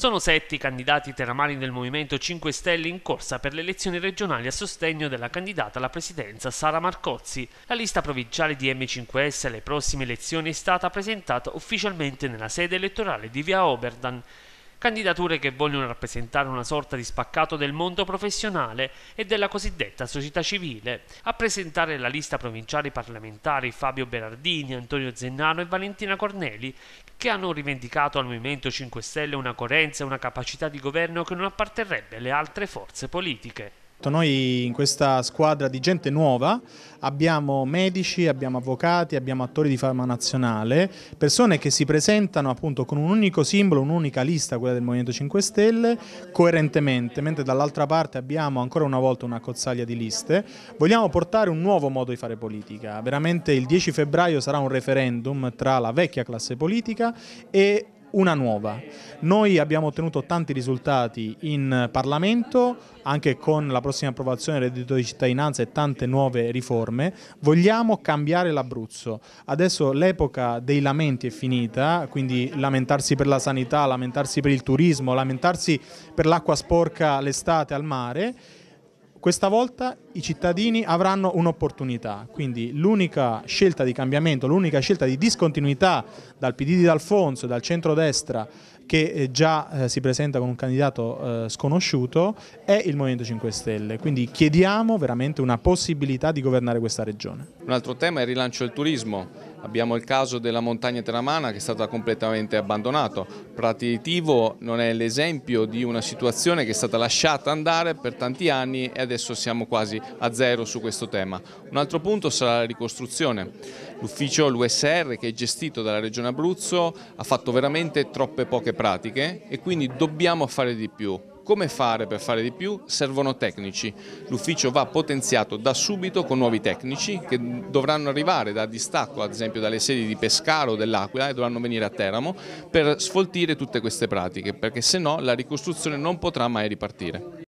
Sono sette i candidati teramani del Movimento 5 Stelle in corsa per le elezioni regionali a sostegno della candidata alla presidenza Sara Marcozzi. La lista provinciale di M5S alle prossime elezioni è stata presentata ufficialmente nella sede elettorale di Via Oberdan candidature che vogliono rappresentare una sorta di spaccato del mondo professionale e della cosiddetta società civile. A presentare la lista provinciale parlamentari Fabio Berardini, Antonio Zennano e Valentina Corneli, che hanno rivendicato al Movimento 5 Stelle una coerenza e una capacità di governo che non apparterrebbe alle altre forze politiche. Noi in questa squadra di gente nuova abbiamo medici, abbiamo avvocati, abbiamo attori di farma nazionale, persone che si presentano appunto con un unico simbolo, un'unica lista, quella del Movimento 5 Stelle, coerentemente, mentre dall'altra parte abbiamo ancora una volta una cozzaglia di liste. Vogliamo portare un nuovo modo di fare politica, veramente il 10 febbraio sarà un referendum tra la vecchia classe politica e una nuova. Noi abbiamo ottenuto tanti risultati in Parlamento, anche con la prossima approvazione del reddito di cittadinanza e tante nuove riforme. Vogliamo cambiare l'Abruzzo. Adesso l'epoca dei lamenti è finita, quindi lamentarsi per la sanità, lamentarsi per il turismo, lamentarsi per l'acqua sporca l'estate al mare questa volta i cittadini avranno un'opportunità, quindi l'unica scelta di cambiamento, l'unica scelta di discontinuità dal PD di D'Alfonso e dal centrodestra che eh, già eh, si presenta con un candidato eh, sconosciuto è il Movimento 5 Stelle, quindi chiediamo veramente una possibilità di governare questa regione. Un altro tema è il rilancio del turismo, Abbiamo il caso della montagna teramana che è stata completamente abbandonata. Prati di non è l'esempio di una situazione che è stata lasciata andare per tanti anni e adesso siamo quasi a zero su questo tema. Un altro punto sarà la ricostruzione. L'ufficio, l'USR, che è gestito dalla Regione Abruzzo, ha fatto veramente troppe poche pratiche e quindi dobbiamo fare di più. Come fare per fare di più? Servono tecnici. L'ufficio va potenziato da subito con nuovi tecnici che dovranno arrivare da distacco, ad esempio dalle sedi di Pescaro o dell'Aquila e dovranno venire a Teramo per sfoltire tutte queste pratiche, perché se no la ricostruzione non potrà mai ripartire.